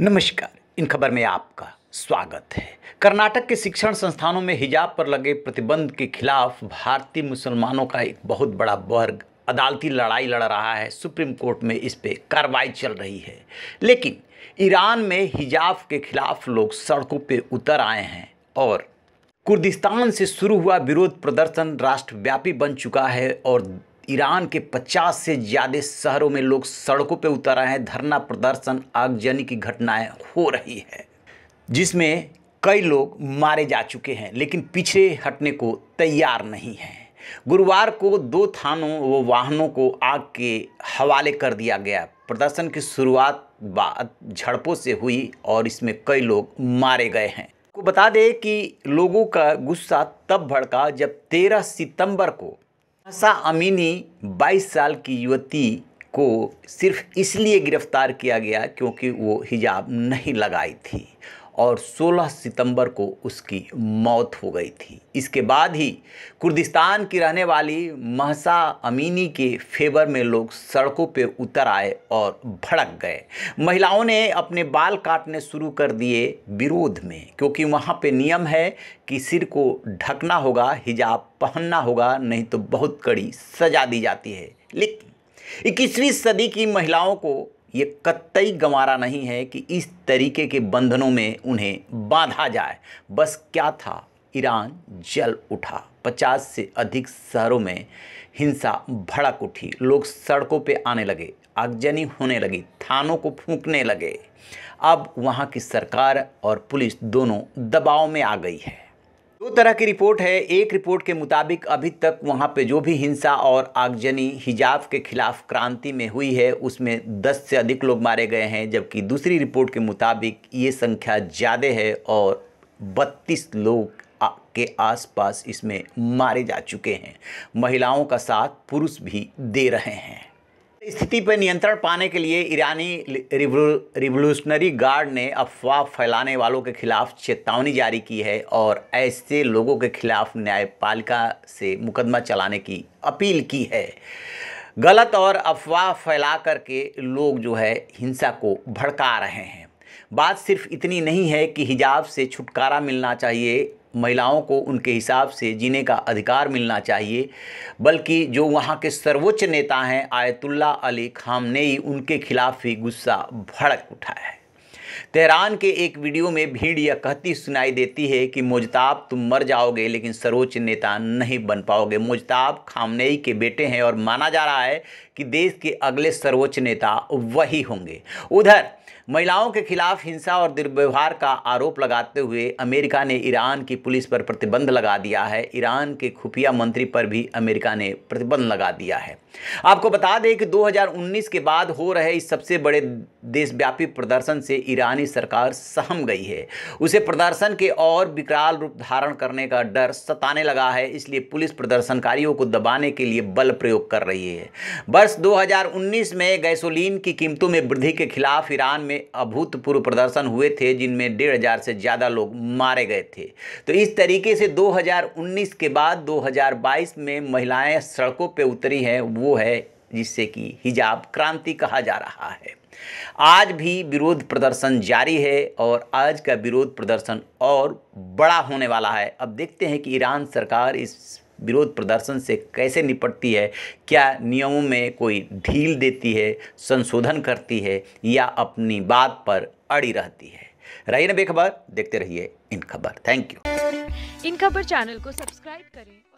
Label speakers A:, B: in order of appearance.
A: नमस्कार इन खबर में आपका स्वागत है कर्नाटक के शिक्षण संस्थानों में हिजाब पर लगे प्रतिबंध के खिलाफ भारतीय मुसलमानों का एक बहुत बड़ा वर्ग अदालती लड़ाई लड़ रहा है सुप्रीम कोर्ट में इस पर कार्रवाई चल रही है लेकिन ईरान में हिजाब के खिलाफ लोग सड़कों पर उतर आए हैं और कुर्दिस्तान से शुरू हुआ विरोध प्रदर्शन राष्ट्रव्यापी बन चुका है और ईरान के 50 से ज़्यादा शहरों में लोग सड़कों पर उतर आए हैं धरना प्रदर्शन आगजनी की घटनाएं हो रही है जिसमें कई लोग मारे जा चुके हैं लेकिन पीछे हटने को तैयार नहीं हैं गुरुवार को दो थानों व वाहनों को आग के हवाले कर दिया गया प्रदर्शन की शुरुआत बाद झड़पों से हुई और इसमें कई लोग मारे गए हैं को बता दें कि लोगों का गुस्सा तब भड़का जब 13 सितंबर को आशा अमीनी 22 साल की युवती को सिर्फ इसलिए गिरफ्तार किया गया क्योंकि वो हिजाब नहीं लगाई थी और 16 सितंबर को उसकी मौत हो गई थी इसके बाद ही कुर्दिस्तान की रहने वाली महसा अमीनी के फेवर में लोग सड़कों पर उतर आए और भड़क गए महिलाओं ने अपने बाल काटने शुरू कर दिए विरोध में क्योंकि वहाँ पे नियम है कि सिर को ढकना होगा हिजाब पहनना होगा नहीं तो बहुत कड़ी सजा दी जाती है लेकिन इक्कीसवीं सदी की महिलाओं को ये कतई गंवारा नहीं है कि इस तरीके के बंधनों में उन्हें बांधा जाए बस क्या था ईरान जल उठा 50 से अधिक शहरों में हिंसा भड़क उठी लोग सड़कों पे आने लगे आगजनी होने लगी थानों को फूंकने लगे अब वहाँ की सरकार और पुलिस दोनों दबाव में आ गई है दो तरह की रिपोर्ट है एक रिपोर्ट के मुताबिक अभी तक वहाँ पे जो भी हिंसा और आगजनी हिजाब के खिलाफ क्रांति में हुई है उसमें 10 से अधिक लोग मारे गए हैं जबकि दूसरी रिपोर्ट के मुताबिक ये संख्या ज़्यादा है और 32 लोग के आसपास इसमें मारे जा चुके हैं महिलाओं का साथ पुरुष भी दे रहे हैं स्थिति पर नियंत्रण पाने के लिए ईरानी रिवोल्यूशनरी गार्ड ने अफवाह फैलाने वालों के खिलाफ चेतावनी जारी की है और ऐसे लोगों के खिलाफ न्यायपालिका से मुकदमा चलाने की अपील की है गलत और अफवाह फैला करके लोग जो है हिंसा को भड़का रहे हैं बात सिर्फ इतनी नहीं है कि हिजाब से छुटकारा मिलना चाहिए महिलाओं को उनके हिसाब से जीने का अधिकार मिलना चाहिए बल्कि जो वहाँ के सर्वोच्च नेता हैं आयतुल्ला अली खामनेई उनके खिलाफ भी गुस्सा भड़क उठा है तेहरान के एक वीडियो में भीड़ यह कहती सुनाई देती है कि मोजताब तुम मर जाओगे लेकिन सर्वोच्च नेता नहीं बन पाओगे मोजताब खामनेई के बेटे हैं और माना जा रहा है कि देश के अगले सर्वोच्च नेता वही होंगे उधर महिलाओं के खिलाफ हिंसा और दुर्व्यवहार का आरोप लगाते हुए अमेरिका ने ईरान की पुलिस पर प्रतिबंध लगा दिया है ईरान के खुफिया मंत्री पर भी अमेरिका ने प्रतिबंध लगा दिया है आपको बता दें कि 2019 के बाद हो रहे इस सबसे बड़े देशव्यापी प्रदर्शन से ईरानी हमारी सरकार सहम गई है उसे प्रदर्शन के और विकराल रूप धारण करने का डर सताने लगा है इसलिए पुलिस प्रदर्शनकारियों को दबाने के लिए बल प्रयोग कर रही है वर्ष 2019 में गैसोलीन की कीमतों में वृद्धि के खिलाफ ईरान में अभूतपूर्व प्रदर्शन हुए थे जिनमें डेढ़ हजार से ज़्यादा लोग मारे गए थे तो इस तरीके से 2019 के बाद 2022 में महिलाएं सड़कों पर उतरी हैं वो है जिससे कि हिजाब क्रांति कहा जा रहा है आज भी विरोध प्रदर्शन जारी है और आज का विरोध प्रदर्शन और बड़ा होने वाला है अब देखते हैं कि ईरान सरकार इस विरोध प्रदर्शन से कैसे निपटती है क्या नियमों में कोई ढील देती है संशोधन करती है या अपनी बात पर अड़ी रहती है रही ना बेखबर देखते रहिए इन खबर थैंक यू इन खबर चैनल को सब्सक्राइब करें